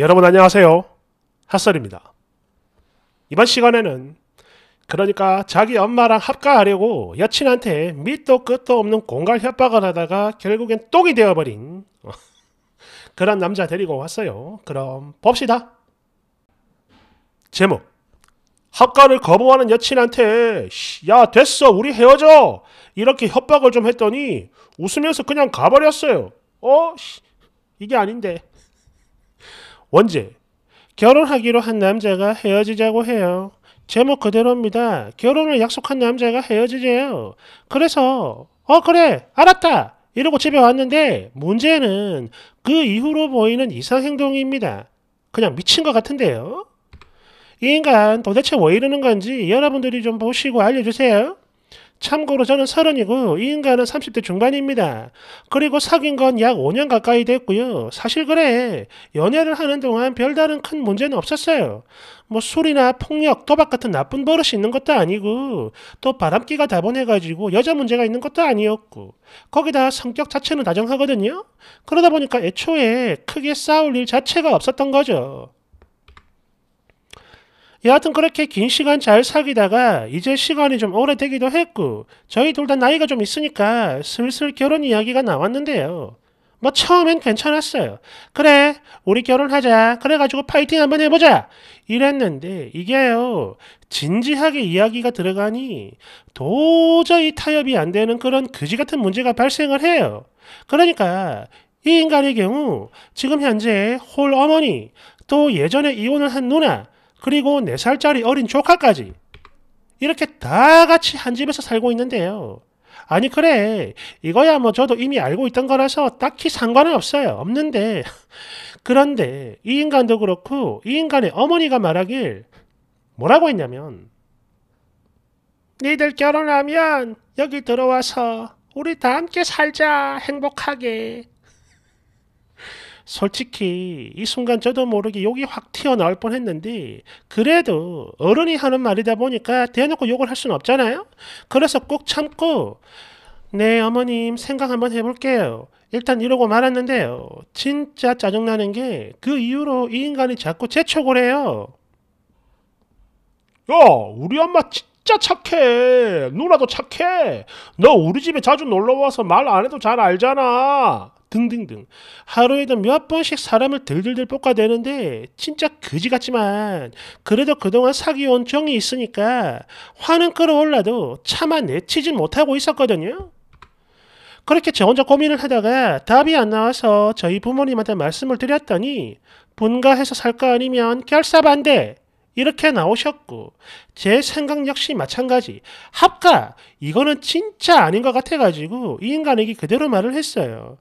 여러분 안녕하세요. 핫설입니다. 이번 시간에는 그러니까 자기 엄마랑 합가하려고 여친한테 밑도 끝도 없는 공갈 협박을 하다가 결국엔 똥이 되어버린 그런 남자 데리고 왔어요. 그럼 봅시다. 제목 합가를 거부하는 여친한테 야 됐어 우리 헤어져 이렇게 협박을 좀 했더니 웃으면서 그냥 가버렸어요. 어? 이게 아닌데 원제. 결혼하기로 한 남자가 헤어지자고 해요. 제목 그대로입니다. 결혼을 약속한 남자가 헤어지재요. 그래서 어 그래 알았다 이러고 집에 왔는데 문제는 그 이후로 보이는 이상 행동입니다. 그냥 미친 것 같은데요. 이 인간 도대체 왜 이러는 건지 여러분들이 좀 보시고 알려주세요. 참고로 저는 서른이고 이 인간은 30대 중반입니다. 그리고 사귄 건 약 5년 가까이 됐고요. 사실 그래 연애를 하는 동안 별다른 큰 문제는 없었어요. 뭐 술이나 폭력, 도박 같은 나쁜 버릇이 있는 것도 아니고 또 바람기가 다분해가지고 여자 문제가 있는 것도 아니었고 거기다 성격 자체는 다정하거든요. 그러다 보니까 애초에 크게 싸울 일 자체가 없었던 거죠. 예, 여하튼 그렇게 긴 시간 잘 사귀다가 이제 시간이 좀 오래되기도 했고 저희 둘 다 나이가 좀 있으니까 슬슬 결혼 이야기가 나왔는데요. 뭐 처음엔 괜찮았어요. 그래 우리 결혼하자. 그래가지고 파이팅 한번 해보자. 이랬는데 이게요 진지하게 이야기가 들어가니 도저히 타협이 안 되는 그런 그지 같은 문제가 발생을 해요. 그러니까 이 인간의 경우 지금 현재 홀 어머니 또 예전에 이혼을 한 누나 그리고 4살짜리 어린 조카까지 이렇게 다 같이 한 집에서 살고 있는데요. 아니 그래 이거야 뭐 저도 이미 알고 있던 거라서 딱히 상관은 없어요 없는데 그런데 이 인간도 그렇고 이 인간의 어머니가 말하길 뭐라고 했냐면 니들 결혼하면 여기 들어와서 우리 다 함께 살자 행복하게 솔직히 이 순간 저도 모르게 욕이 확 튀어나올 뻔했는데 그래도 어른이 하는 말이다 보니까 대놓고 욕을 할 수는 없잖아요. 그래서 꼭 참고 네 어머님 생각 한번 해볼게요. 일단 이러고 말았는데요. 진짜 짜증나는 게 그 이후로 이 인간이 자꾸 재촉을 해요. 야 우리 엄마 진짜 착해. 누나도 착해. 너 우리 집에 자주 놀러와서 말 안 해도 잘 알잖아. 등등등 하루에도 몇 번씩 사람을 들들들 볶아대는데 진짜 그지 같지만 그래도 그동안 사귀온 어 정이 있으니까 화는 끌어올라도 차아내치지 못하고 있었거든요. 그렇게 저 혼자 고민을 하다가 답이 안 나와서 저희 부모님한테 말씀을 드렸더니 분가해서 살까 아니면 결사반대 이렇게 나오셨고 제 생각 역시 마찬가지 합가 이거는 진짜 아닌 것 같아가지고 이 인간에게 그대로 말을 했어요.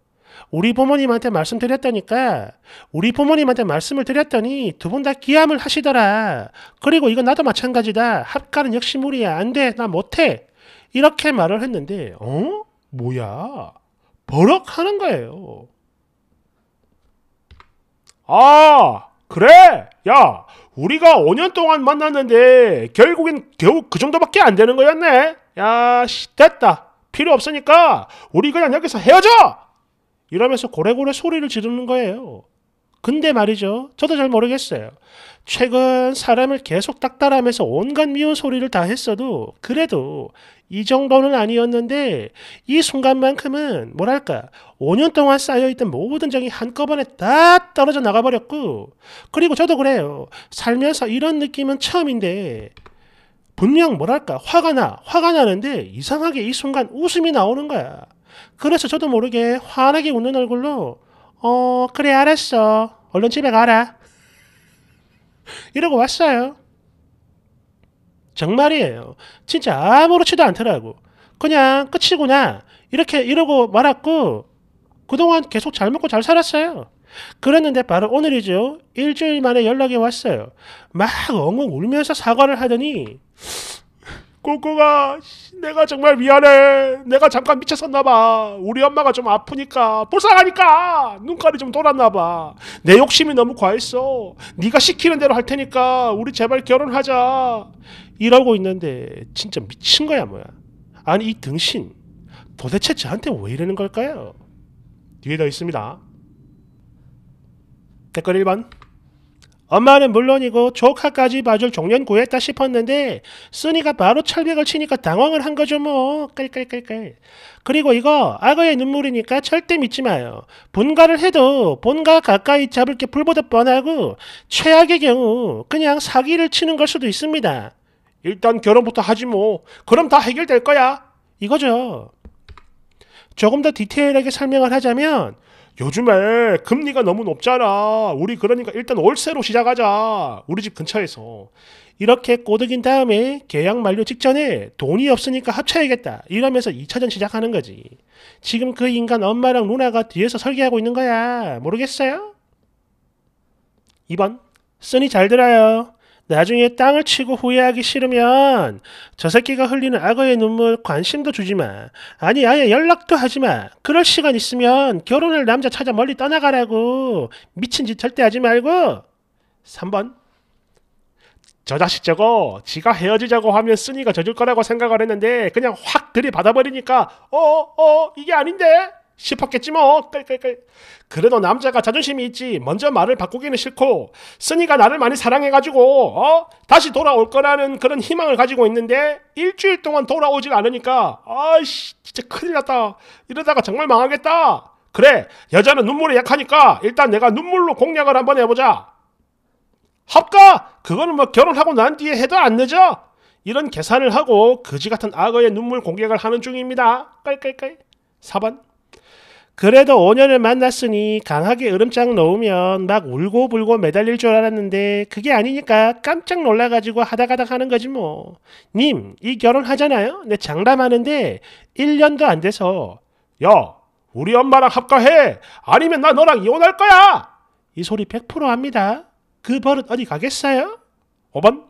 우리 부모님한테 말씀드렸다니까 우리 부모님한테 말씀을 드렸더니 두 분 다 기함을 하시더라. 그리고 이건 나도 마찬가지다. 합가는 역시 무리야. 안 돼. 나 못해. 이렇게 말을 했는데 어? 뭐야? 버럭하는 거예요. 아, 그래? 야, 우리가 5년 동안 만났는데 결국엔 겨우 그 정도밖에 안 되는 거였네. 야, 씨, 됐다. 필요 없으니까 우리 그냥 여기서 헤어져. 이러면서 고래고래 소리를 지르는 거예요. 근데 말이죠. 저도 잘 모르겠어요. 최근 사람을 계속 닦달하면서 온갖 미운 소리를 다 했어도 그래도 이 정도는 아니었는데 이 순간만큼은 뭐랄까 5년 동안 쌓여있던 모든 정이 한꺼번에 다 떨어져 나가버렸고 그리고 저도 그래요. 살면서 이런 느낌은 처음인데 분명 뭐랄까 화가 나 화가 나는데 이상하게 이 순간 웃음이 나오는 거야. 그래서 저도 모르게 환하게 웃는 얼굴로 어 그래 알았어 얼른 집에 가라 이러고 왔어요. 정말이에요. 진짜 아무렇지도 않더라고. 그냥 끝이구나 이렇게 이러고 말았고 그동안 계속 잘 먹고 잘 살았어요. 그랬는데 바로 오늘이죠. 일주일 만에 연락이 왔어요. 막 엉엉 울면서 사과를 하더니 꼬꼬가 내가 정말 미안해. 내가 잠깐 미쳤었나봐. 우리 엄마가 좀 아프니까 불쌍하니까 눈깔이 좀 돌았나봐. 내 욕심이 너무 과했어. 네가 시키는 대로 할 테니까 우리 제발 결혼하자. 이러고 있는데 진짜 미친 거야 뭐야. 아니 이 등신 도대체 저한테 왜 이러는 걸까요? 뒤에 더 있습니다. 댓글 1번 엄마는 물론이고 조카까지 봐줄 종년 구했다 싶었는데 쓰니가 바로 철벽을 치니까 당황을 한 거죠 뭐. 깔깔깔깔. 그리고 이거 악어의 눈물이니까 절대 믿지 마요. 분가를 해도 본가 가까이 잡을 게불보다 뻔하고 최악의 경우 그냥 사기를 치는 걸 수도 있습니다. 일단 결혼부터 하지 뭐. 그럼 다 해결될 거야. 이거죠. 조금 더 디테일하게 설명을 하자면 요즘에 금리가 너무 높잖아. 우리 그러니까 일단 월세로 시작하자. 우리 집 근처에서. 이렇게 꼬드긴 다음에 계약 만료 직전에 돈이 없으니까 합쳐야겠다. 이러면서 2차전 시작하는 거지. 지금 그 인간 엄마랑 누나가 뒤에서 설계하고 있는 거야. 모르겠어요? 2번. 쓰니 잘 들어요. 나중에 땅을 치고 후회하기 싫으면 저 새끼가 흘리는 악어의 눈물 관심도 주지 마. 아니 아예 연락도 하지 마. 그럴 시간 있으면 결혼할 남자 찾아 멀리 떠나가라고. 미친 짓 절대 하지 말고. 3번. 저 자식 저거 지가 헤어지자고 하면 쓰니가 져줄 거라고 생각을 했는데 그냥 확 들이받아버리니까 어어 어, 이게 아닌데 싶었겠지 뭐. 깔깔깔. 그래도 남자가 자존심이 있지. 먼저 말을 바꾸기는 싫고 쓰니가 나를 많이 사랑해가지고 어 다시 돌아올 거라는 그런 희망을 가지고 있는데 일주일 동안 돌아오질 않으니까 아씨 진짜 큰일 났다. 이러다가 정말 망하겠다. 그래 여자는 눈물에 약하니까 일단 내가 눈물로 공략을 한번 해보자. 합가 그거는 뭐 결혼하고 난 뒤에 해도 안 늦어. 이런 계산을 하고 그지 같은 악어의 눈물 공격을 하는 중입니다. 깔깔깔. 4번 그래도 5년을 만났으니 강하게 으름장 놓으면 막 울고불고 매달릴 줄 알았는데 그게 아니니까 깜짝 놀라가지고 하다가닥 하는 거지 뭐. 님, 이 결혼하잖아요? 내 네, 장담하는데 1년도 안 돼서 야, 우리 엄마랑 합가해! 아니면 나 너랑 이혼할 거야! 이 소리 100% 합니다. 그 버릇 어디 가겠어요? 5번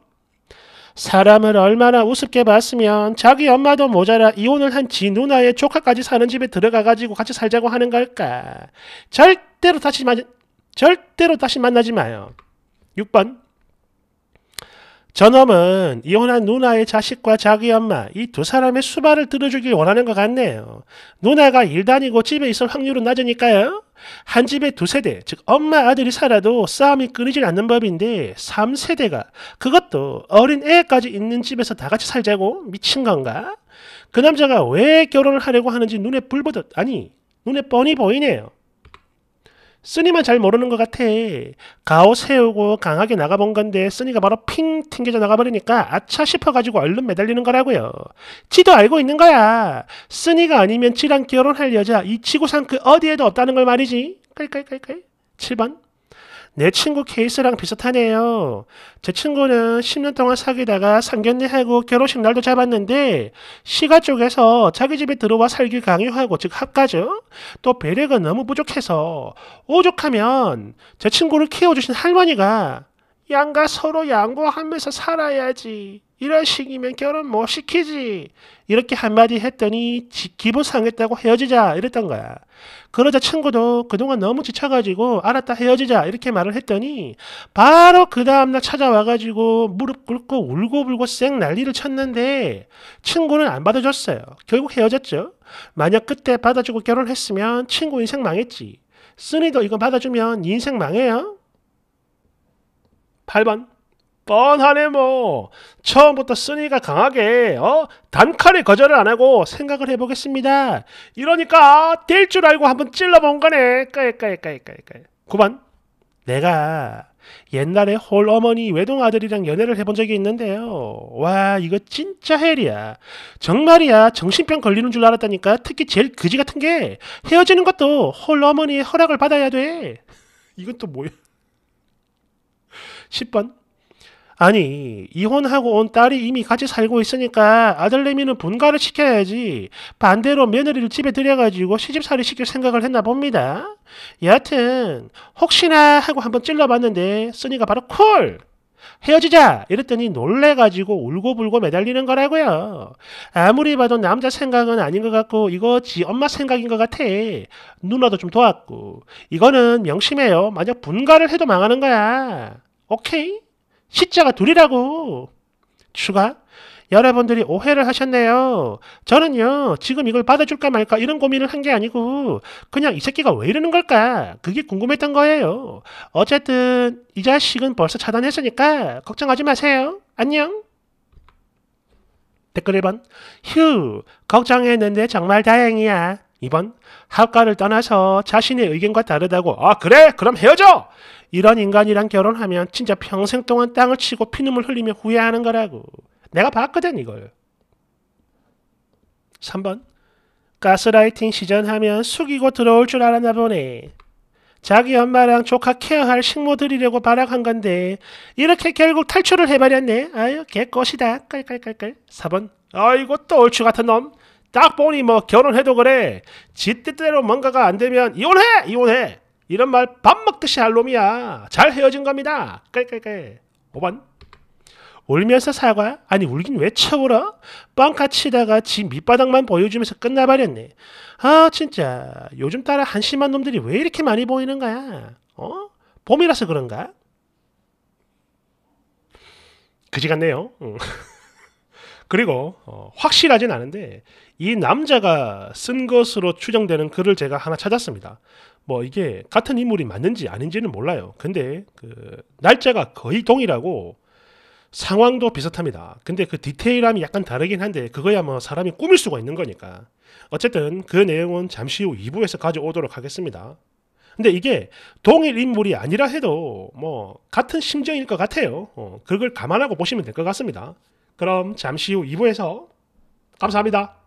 사람을 얼마나 우습게 봤으면 자기 엄마도 모자라 이혼을 한 지 누나의 조카까지 사는 집에 들어가가지고 같이 살자고 하는 걸까? 절대로 다시 마, 절대로 다시 만나지 마요. 6번. 저놈은 이혼한 누나의 자식과 자기 엄마 이 두 사람의 수발을 들어주길 원하는 것 같네요. 누나가 일 다니고 집에 있을 확률은 낮으니까요. 한 집에 두 세대, 즉 엄마 아들이 살아도 싸움이 끊이질 않는 법인데 3세대가 그것도 어린 애까지 있는 집에서 다 같이 살자고 미친 건가? 그 남자가 왜 결혼을 하려고 하는지 눈에 불보듯 아니 눈에 뻔히 보이네요. 쓰니만 잘 모르는 것 같아. 가오 세우고 강하게 나가본 건데 쓰니가 바로 핑 튕겨져 나가버리니까 아차 싶어가지고 얼른 매달리는 거라고요. 지도 알고 있는 거야. 쓰니가 아니면 지랑 결혼할 여자 이 지구상 그 어디에도 없다는 걸 말이지. 깔깔깔깔. 7번. 내 친구 케이스랑 비슷하네요. 제 친구는 10년 동안 사귀다가 상견례하고 결혼식 날도 잡았는데 시가 쪽에서 자기 집에 들어와 살기 강요하고 즉 합가죠. 또 배려가 너무 부족해서 오죽하면 제 친구를 키워주신 할머니가 양가 서로 양보하면서 살아야지. 이런 식이면 결혼 못 시키지. 이렇게 한마디 했더니 기분 상했다고 헤어지자 이랬던 거야. 그러자 친구도 그동안 너무 지쳐가지고 알았다 헤어지자 이렇게 말을 했더니 바로 그 다음날 찾아와가지고 무릎 꿇고 울고불고 쌩 난리를 쳤는데 친구는 안 받아줬어요. 결국 헤어졌죠. 만약 그때 받아주고 결혼했으면 친구 인생 망했지. 쓰니도 이거 받아주면 네 인생 망해요. 8번 뻔하네 뭐 처음부터 쓰니가 강하게 어 단칼에 거절을 안 하고 생각을 해보겠습니다 이러니까 될 줄 알고 한번 찔러본 거네 까이까이까까까 9번 내가 옛날에 홀 어머니 외동 아들이랑 연애를 해본 적이 있는데요. 와, 이거 진짜 헬이야. 정말이야. 정신병 걸리는 줄 알았다니까. 특히 제일 그지 같은 게 헤어지는 것도 홀 어머니의 허락을 받아야 돼. 이건 또 뭐야? 10번. 아니, 이혼하고 온 딸이 이미 같이 살고 있으니까 아들내미는 분가를 시켜야지. 반대로 며느리를 집에 들여가지고 시집살이 시킬 생각을 했나 봅니다. 여하튼, 혹시나 하고 한번 찔러봤는데, 쓰니가 바로 콜! 헤어지자! 이랬더니 놀래가지고 울고불고 매달리는 거라고요. 아무리 봐도 남자 생각은 아닌 것 같고, 이거 지 엄마 생각인 것 같아. 누나도 좀 도왔고. 이거는 명심해요. 만약 분가를 해도 망하는 거야. 오케이. 시자가 둘이라고. 추가. 여러분들이 오해를 하셨네요. 저는요, 지금 이걸 받아줄까 말까 이런 고민을 한 게 아니고, 그냥 이 새끼가 왜 이러는 걸까? 그게 궁금했던 거예요. 어쨌든, 이 자식은 벌써 차단했으니까, 걱정하지 마세요. 안녕. 댓글 1번. 휴, 걱정했는데 정말 다행이야. 2번. 학과를 떠나서 자신의 의견과 다르다고, 아, 그래? 그럼 헤어져! 이런 인간이랑 결혼하면 진짜 평생 동안 땅을 치고 피눈물 흘리며 후회하는 거라고. 내가 봤거든 이걸. 3번 가스라이팅 시전하면 숙이고 들어올 줄 알았나 보네. 자기 엄마랑 조카 케어할 식모 드리려고 발악한 건데 이렇게 결국 탈출을 해버렸네. 아유 개것이다. 깔깔깔깔. 4번 아이고 또 얼추 같은 놈. 딱 보니 뭐 결혼해도 그래. 지 뜻대로 뭔가가 안 되면 이혼해! 이혼해! 이런 말 밥 먹듯이 할 놈이야. 잘 헤어진 겁니다. 깔깔깔. 5번. 울면서 사과? 아니 울긴 왜 쳐울어? 빵카 치다가 지 밑바닥만 보여주면서 끝나버렸네. 아 진짜 요즘 따라 한심한 놈들이 왜 이렇게 많이 보이는 거야? 어? 봄이라서 그런가? 그지 같네요. 그리고 어, 확실하진 않은데 이 남자가 쓴 것으로 추정되는 글을 제가 하나 찾았습니다. 뭐 이게 같은 인물이 맞는지 아닌지는 몰라요. 근데 그 날짜가 거의 동일하고 상황도 비슷합니다. 근데 그 디테일함이 약간 다르긴 한데 그거야 뭐 사람이 꾸밀 수가 있는 거니까. 어쨌든 그 내용은 잠시 후 2부에서 가져오도록 하겠습니다. 근데 이게 동일 인물이 아니라 해도 뭐 같은 심정일 것 같아요. 어, 그걸 감안하고 보시면 될 것 같습니다. 그럼 잠시 후 2부에서 감사합니다.